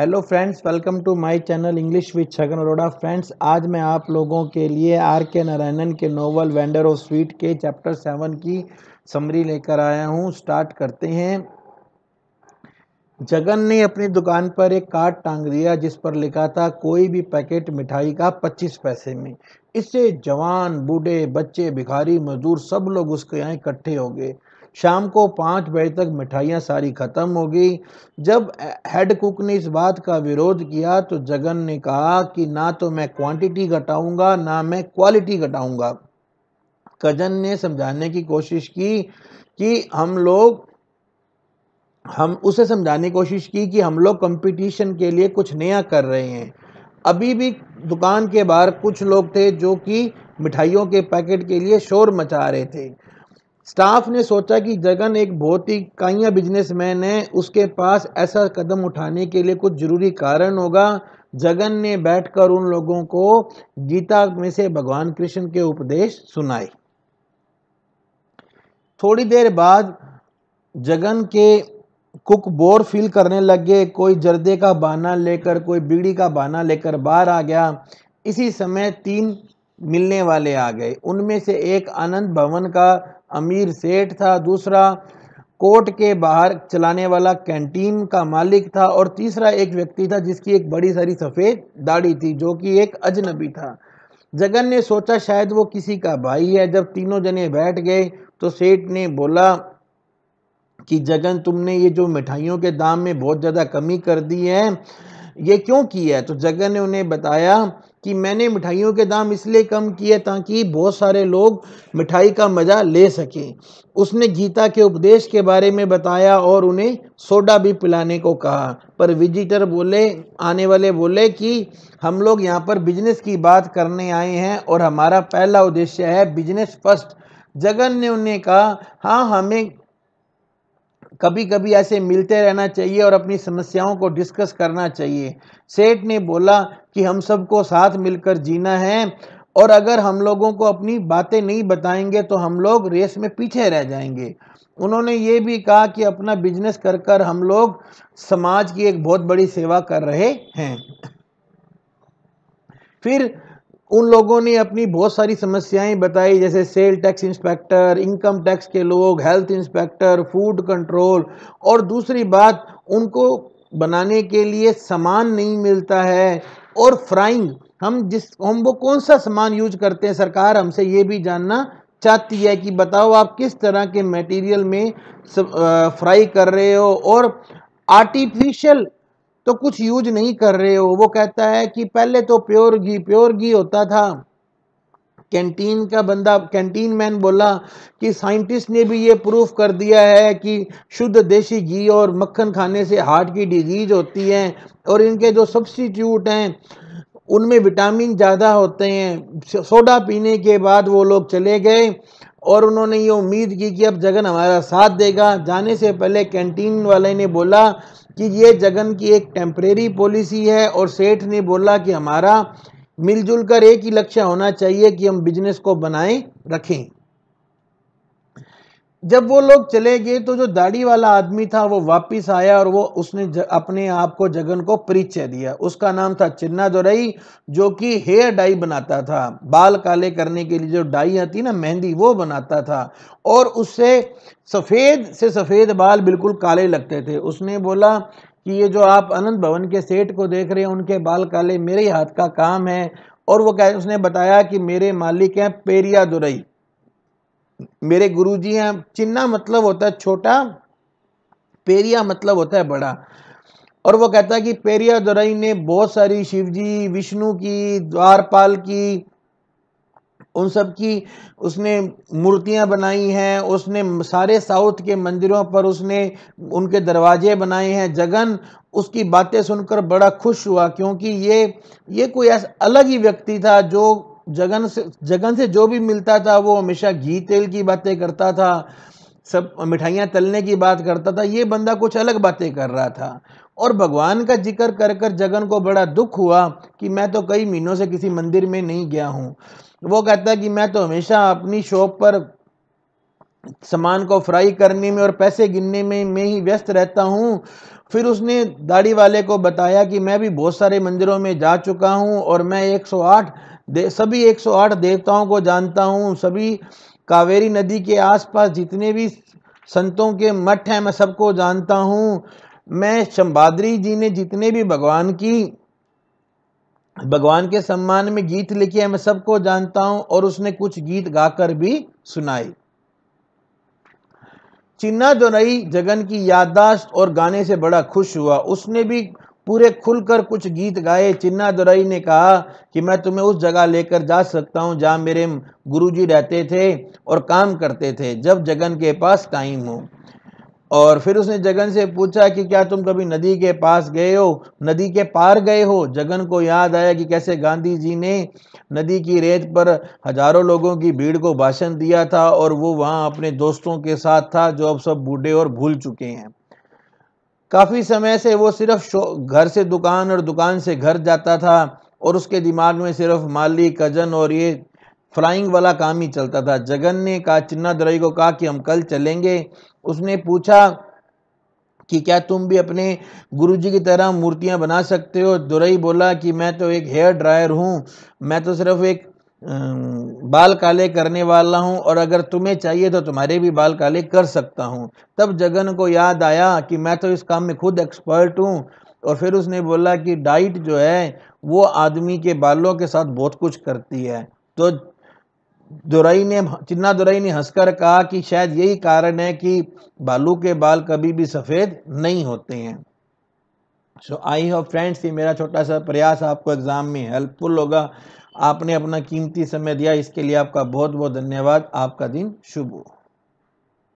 hello friends welcome to my channel English with Chhagan Arora friends आज मैं आप लोगों के लिए आर के नारायणन के नोवल वेंडर ऑफ स्वीट के चैप्टर सेवन की समरी लेकर आया हूँ स्टार्ट करते हैं जगन ने अपनी दुकान पर एक कार्ड टांग दिया जिस पर लिखा था कोई भी पैकेट मिठाई का पच्चीस पैसे में इससे जवान बूढ़े बच्चे भिखारी मजदूर सब लोग उसके यहाँ इकट्ठे हो गए शाम को पाँच बजे तक मिठाइयाँ सारी ख़त्म हो गई जब हेड कुक ने इस बात का विरोध किया तो जगन ने कहा कि ना तो मैं क्वांटिटी घटाऊंगा ना मैं क्वालिटी घटाऊंगा कजन ने समझाने की कोशिश की कि हम लोग हम उसे समझाने की कोशिश की कि हम लोग कंपटीशन के लिए कुछ नया कर रहे हैं अभी भी दुकान के बाहर कुछ लोग थे जो कि मिठाइयों के पैकेट के लिए शोर मचा रहे थे स्टाफ ने सोचा कि जगन एक बहुत ही काइया बिजनेसमैन है उसके पास ऐसा कदम उठाने के लिए कुछ ज़रूरी कारण होगा जगन ने बैठकर उन लोगों को गीता में से भगवान कृष्ण के उपदेश सुनाए थोड़ी देर बाद जगन के कुक बोर फील करने लगे कोई जर्दे का बहाना लेकर कोई बीड़ी का बहाना लेकर बाहर आ गया इसी समय तीन मिलने वाले आ गए उनमें से एक आनंद भवन का अमीर सेठ था दूसरा कोर्ट के बाहर चलाने वाला कैंटीन का मालिक था और तीसरा एक व्यक्ति था जिसकी एक बड़ी सारी सफ़ेद दाढ़ी थी जो कि एक अजनबी था जगन ने सोचा शायद वो किसी का भाई है जब तीनों जने बैठ गए तो सेठ ने बोला कि जगन तुमने ये जो मिठाइयों के दाम में बहुत ज़्यादा कमी कर दी है ये क्यों की है तो जगन ने उन्हें बताया कि मैंने मिठाइयों के दाम इसलिए कम किए ताकि बहुत सारे लोग मिठाई का मज़ा ले सकें उसने गीता के उपदेश के बारे में बताया और उन्हें सोडा भी पिलाने को कहा पर विजिटर बोले आने वाले बोले कि हम लोग यहाँ पर बिजनेस की बात करने आए हैं और हमारा पहला उद्देश्य है बिजनेस फर्स्ट जगन ने उन्हें कहा हाँ हमें कभी कभी ऐसे मिलते रहना चाहिए और अपनी समस्याओं को डिस्कस करना चाहिए सेठ ने बोला कि हम सबको साथ मिलकर जीना है और अगर हम लोगों को अपनी बातें नहीं बताएंगे तो हम लोग रेस में पीछे रह जाएंगे उन्होंने ये भी कहा कि अपना बिजनेस कर कर हम लोग समाज की एक बहुत बड़ी सेवा कर रहे हैं फिर उन लोगों ने अपनी बहुत सारी समस्याएं बताई जैसे sale tax inspector income tax के लोग हेल्थ इंस्पेक्टर फूड कंट्रोल और दूसरी बात उनको बनाने के लिए सामान नहीं मिलता है और फ्राइंग हम जिस हम वो कौन सा सामान यूज करते हैं सरकार हमसे ये भी जानना चाहती है कि बताओ आप किस तरह के मटेरियल में फ्राई कर रहे हो और आर्टिफिशियल तो कुछ यूज नहीं कर रहे हो वो कहता है कि पहले तो प्योर घी प्योर घी होता था कैंटीन का बंदा कैंटीन मैन बोला कि साइंटिस्ट ने भी ये प्रूफ कर दिया है कि शुद्ध देसी घी और मक्खन खाने से हार्ट की डिजीज होती है और इनके जो सब्सटीट्यूट हैं उनमें विटामिन ज़्यादा होते हैं सोडा पीने के बाद वो लोग चले गए और उन्होंने ये उम्मीद की कि अब जगन हमारा साथ देगा जाने से पहले कैंटीन वाले ने बोला कि ये जगन की एक टेम्परेरी पॉलिसी है और सेठ ने बोला कि हमारा मिलजुल कर एक ही लक्ष्य होना चाहिए कि हम बिजनेस को बनाए रखें जब वो लोग चले गए तो जो दाढ़ी वाला आदमी था वो वापिस आया और वो उसने ज, अपने आप को जगन को परिचय दिया उसका नाम था चिन्ना दोरई जो कि हेयर डाई बनाता था बाल काले करने के लिए जो डाई आती ना मेहंदी वो बनाता था और उससे सफ़ेद से सफ़ेद बाल बिल्कुल काले लगते थे उसने बोला कि ये जो आप अनंत भवन के सेठ को देख रहे हैं उनके बाल काले मेरे हाथ का काम है और वो कह उसने बताया कि मेरे मालिक हैं पेरिया दुरई मेरे गुरुजी हैं चिन्ना मतलब होता है छोटा पेरिया मतलब होता है बड़ा और वो कहता है कि पेरिया दुराई ने बहुत सारी शिवजी विष्णु की द्वारपाल की उन सब की उसने मूर्तियां बनाई हैं उसने सारे साउथ के मंदिरों पर उसने उनके दरवाजे बनाए हैं जगन उसकी बातें सुनकर बड़ा खुश हुआ क्योंकि ये ये कोई ऐसा अलग ही व्यक्ति था जो जगन से जगन से जो भी मिलता था वो हमेशा घी तेल की बातें करता था सब मिठाइयाँ तलने की बात करता था ये बंदा कुछ अलग बातें कर रहा था और भगवान का जिक्र कर कर जगन को बड़ा दुख हुआ कि मैं तो कई महीनों से किसी मंदिर में नहीं गया हूँ वो कहता कि मैं तो हमेशा अपनी शॉप पर सामान को फ्राई करने में और पैसे गिनने में मैं ही व्यस्त रहता हूँ फिर उसने दाढ़ी वाले को बताया कि मैं भी बहुत सारे मंदिरों में जा चुका हूँ और मैं 108 दे सभी 108 देवताओं को जानता हूँ सभी कावेरी नदी के आसपास जितने भी संतों के मठ हैं मैं सबको जानता हूँ मैं शंबाद्री जी ने जितने भी भगवान की भगवान के सम्मान में गीत लिखे हैं मैं सबको जानता हूँ और उसने कुछ गीत गाकर भी सुनाई चिन्ना जोनई जगन की याददाश्त और गाने से बड़ा खुश हुआ उसने भी पूरे खुलकर कुछ गीत गाए चिन्ना दुराई ने कहा कि मैं तुम्हें उस जगह लेकर जा सकता हूँ जहाँ मेरे गुरुजी रहते थे और काम करते थे जब जगन के पास टाइम हो और फिर उसने जगन से पूछा कि क्या तुम कभी नदी के पास गए हो नदी के पार गए हो जगन को याद आया कि कैसे गांधी जी ने नदी की रेत पर हजारों लोगों की भीड़ को भाषण दिया था और वो वहाँ अपने दोस्तों के साथ था जो अब सब बूढ़े और भूल चुके हैं काफ़ी समय से वो सिर्फ घर से दुकान और दुकान से घर जाता था और उसके दिमाग में सिर्फ माली कजन और ये फ्लाइंग वाला काम ही चलता था जगन ने कहा चिन्ना दुरई को कहा कि हम कल चलेंगे उसने पूछा कि क्या तुम भी अपने गुरुजी की तरह मूर्तियां बना सकते हो दुरई बोला कि मैं तो एक हेयर ड्रायर हूँ मैं तो सिर्फ एक बाल काले करने वाला हूँ और अगर तुम्हें चाहिए तो तुम्हारे भी बाल काले कर सकता हूँ तब जगन को याद आया कि मैं तो इस काम में खुद एक्सपर्ट हूँ और फिर उसने बोला कि डाइट जो है वो आदमी के बालों के साथ बहुत कुछ करती है तो दुराई ने चिन्ना दुराई ने हंसकर कहा कि शायद यही कारण है कि बालू के बाल कभी भी सफ़ेद नहीं होते हैं सो आई होप फ्रेंड्स ये मेरा छोटा सा प्रयास आपको एग्ज़ाम में हेल्पफुल होगा आपने अपना कीमती समय दिया इसके लिए आपका बहुत बहुत धन्यवाद आपका दिन शुभ हो